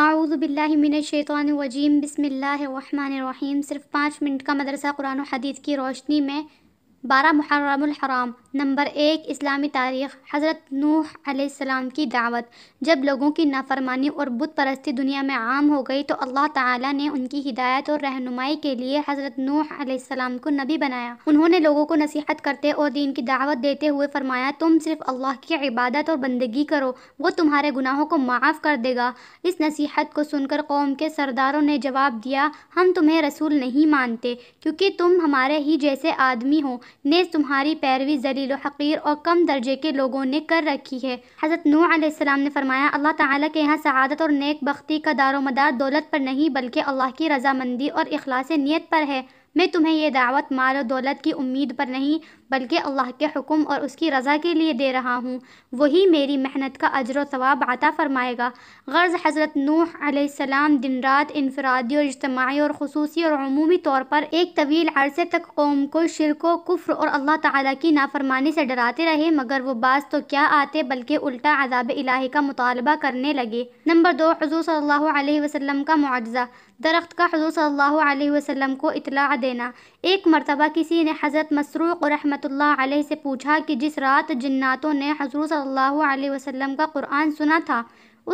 आऊज़बिल्लिमिनशैतवानवजीम बसमीम सिर्फ पाँच मिनट का मदरसा कुरान हदीत की रोशनी में बारह मुहर्रम नंबर एक इस्लामी तारीख़ हज़रत नूह सलाम की दावत जब लोगों की नाफरमानी और बुत परस्ती दुनिया में आम हो गई तो अल्लाह ताला ने उनकी हिदायत और रहनुमाई के लिए हज़रत नूह सलाम को नबी बनाया उन्होंने लोगों को नसीहत करते और दीन की दावत देते हुए फरमाया तुम सिर्फ अल्लाह की इबादत और बंदगी करो वो तुम्हारे गुनाहों को माफ़ कर देगा इस नसीहत को सुनकर कौम के सरदारों ने जवाब दिया हम तुम्हें रसूल नहीं मानते क्योंकि तुम हमारे ही जैसे आदमी हो ने तुम्हारी पैरवी जरिए जलील हक़ीर और कम दर्जे के लोगों ने कर रखी है हज़रत नू आसमाम ने फरमाया अल्लाह ताला के यहाँ शहादत और नेक बख्ती का दारोमदार दौलत पर नहीं बल्कि अल्लाह की रजामंदी और अखलास नीयत पर है मैं तुम्हें यह दावत माल और दौलत की उम्मीद पर नहीं बल्कि अल्लाह के हुक्म और उसकी रज़ा के लिए दे रहा हूँ वही मेरी मेहनत का अजर वाब आता फ़रमाएगा गर्ज़ हज़रत नूह सलाम दिन रात इनफरादी और इज्तमाही और खसूसी और अमूमी तौर पर एक तवील अरसे तक कौम को शिरको कुफ्र और अल्लाह ताली की नाफरमानी से डराते रहे मगर वो बास तो क्या आते बल्कि उल्टा अजाब इलाही का मुतालबा करने लगे नंबर दो हजू सल्ला वसम का मुआवजा दरख्त का हजू सल्ला वसम को इतला देना एक मरतबा किसी ने हज़रत मसरूक़ रहमतुल्लाह से पूछा कि जिस रात जन्नातों ने हजरू सल्ला अलैहि का कुरान सुना था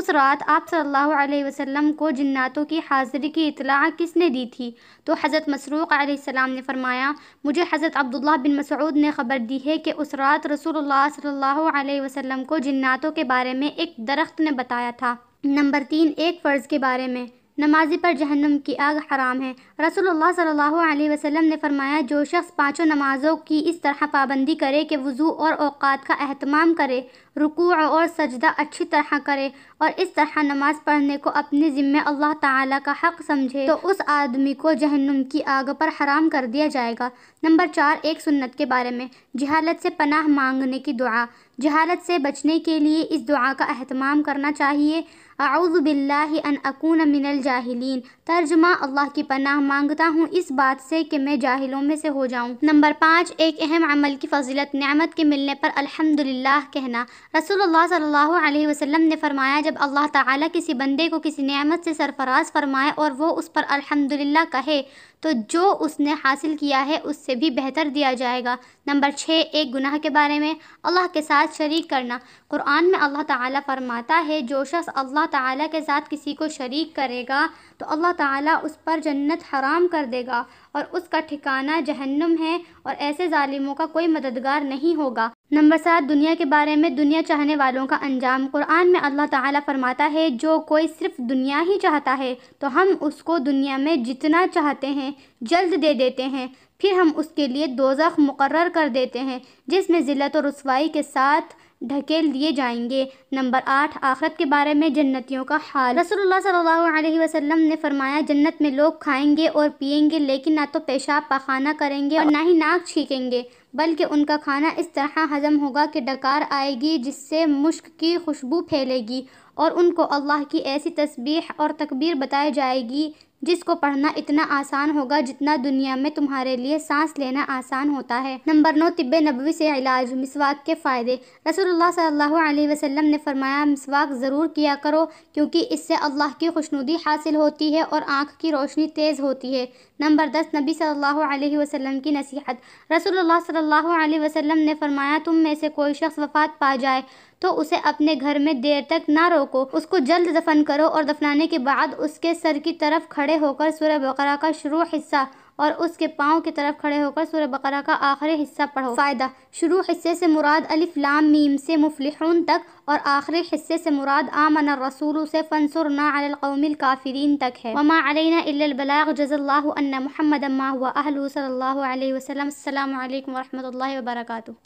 उस रात आप सल्ला अलैहि को जन्नातों की हाज़िरी की इतला किसने दी थी तो हज़रत मसरूक़ आसमाम ने फरमाया मुझे हज़रत अब्दुल्ला बिन मसरूद ने ख़बर दी है कि उस रात रसूल सल्ला अलैहि को जन्नातों के बारे में एक दरख्त ने बताया था नंबर तीन एक फ़र्ज़ के बारे में नमाजी पर जहन्नम की आग हराम है रसूलुल्लाह सल्लल्लाहु अलैहि वसल्लम ने फरमाया जो शख्स पांचों नमाज़ों की इस तरह पाबंदी करे कि वज़ू और अवकात का अहतमाम करे रुकू और सजदा अच्छी तरह करे और इस तरह नमाज़ पढ़ने को अपने ज़िम्मे अल्लाह ताला का हक़ समझे तो उस आदमी को जहन्नम की आग पर हराम कर दिया जाएगा नंबर चार एक सुन्नत के बारे में जहालत से पनाह मांगने की दुआ जहालत से बचने के लिए इस दुआ का अहतमाम करना चाहिए अन अकून मिनल जाहिलीन तर्जमा अल्लाह की पनाह मांगता हूँ इस बात से कि मैं जाहिलों में से हो जाऊँ नंबर पाँच एक अहम अमल की फजीलत न्यामत के मिलने पर अल्हम्दुलिल्लाह कहना रसूलुल्लाह सल्लल्लाहु अलैहि वसल्लम ने फरमाया जब अल्लाह ताला किसी बंदे को किसी न्यामत से सरफराज फरमाए और वो उस पर अल्हम्दुलिल्लाह कहे तो जो उसने हासिल किया है उससे भी बेहतर दिया जाएगा नंबर छः एक गुनाह के बारे में अल्लाह के साथ शरीक करना कुरान में अल्लाह ताला फरमाता है जो शख्स अल्लाह ताला के साथ किसी को शरीक करेगा तो अल्लाह ताला उस पर जन्नत हराम कर देगा और उसका ठिकाना जहन्नम है और ऐसे ालिमों का कोई मददगार नहीं होगा नंबर सात दुनिया के बारे में दुनिया चाहने वालों का अंजाम कुरान में अल्लाह ताला फरमाता है जो कोई सिर्फ दुनिया ही चाहता है तो हम उसको दुनिया में जितना चाहते हैं जल्द दे देते हैं फिर हम उसके लिए दोजख मुकर कर देते हैं जिसमें ज़िलत और रसवाई के साथ ढकेल दिए जाएंगे नंबर आठ आखरत के बारे में जन्नतियों का हाल रसोल्ला सल्लल्लाहु अलैहि वसल्लम ने फरमाया जन्नत में लोग खाएंगे और पिएंगे लेकिन ना तो पेशाब पखाना करेंगे और ना ही नाक छीकेंगे बल्कि उनका खाना इस तरह हज़म होगा कि डकार आएगी जिससे मुश्क की खुशबू फैलेगी और उनको अल्लाह की ऐसी तस्बीह और तकबीर बताई जाएगी जिसको पढ़ना इतना आसान होगा जितना दुनिया में तुम्हारे लिए सांस लेना आसान होता है नंबर नौ तिब नबी से इलाज मिसवाक के फ़ायदे रसोल्ला सल्लल्लाहु ने फरमाया मिसवाक ज़रूर किया करो क्योंकि इससे अल्लाह की खुशनुदी हासिल होती है और आँख की रोशनी तेज़ होती है नंबर दस नबी सल्लल्लाहु अलैहि वसल्लम की नसीहत रसोल्ला सल्लल्लाहु वसल्लम ने फरमाया तुम में से कोई शख्स वफ़ात पा जाए तो उसे अपने घर में देर तक ना रोको उसको जल्द दफन करो और दफनाने के बाद उसके सर की तरफ खड़े होकर सूर्य बकरा का शुरू हिस्सा और उसके पाँव की तरफ खड़े होकर सूर्य बकरा का आखिरी हिस्सा पढ़ो फ़ायदा शुरू हिस्से से मुराद अलिफ लाम मीम से मुफलिहून तक और आखिरी हिस्से से मुराद आमन रसूल से फनसुर नाकौमिल काफरीन तक है वमा अलबलाग जज़ल्ला महमद अम्मा हुआ अहलू सल्ला वसलम अल्लाम वरहमल वर्का